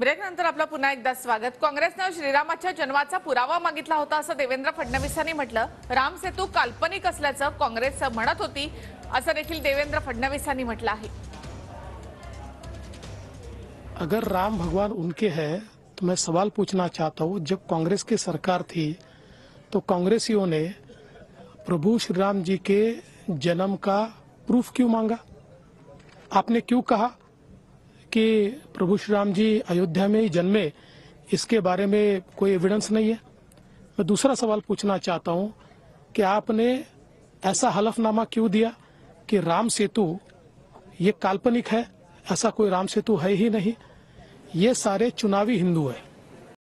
ब्रेकनंतर आपलं पुन्हा एकदा स्वागत काँग्रेसनं श्रीरामाच्या जन्माचा पुरावा मागितला होता असं देवेंद्र फडणवीसांनी म्हटलं राम सेतू काल्पनिक असल्याचं काँग्रेस म्हणत होती असं देखील देवेंद्र फडणवीसांनी म्हटलं आहे अगर राम भगवान उनके है तो मैं सवाल पूछना चाहता हूँ जब कांग्रेस की सरकार थी तो कांग्रेसियों ने प्रभु श्री राम जी के जन्म का प्रूफ क्यों मांगा आपने क्यों कहा कि प्रभु श्री राम जी अयोध्या में ही जन्मे इसके बारे में कोई एविडेंस नहीं है मैं दूसरा सवाल पूछना चाहता हूँ कि आपने ऐसा हलफनामा क्यों दिया कि राम सेतु ये काल्पनिक है ऐसा कोई राम सेतु है ही नहीं ये सारे चुनावी हिंदू हैं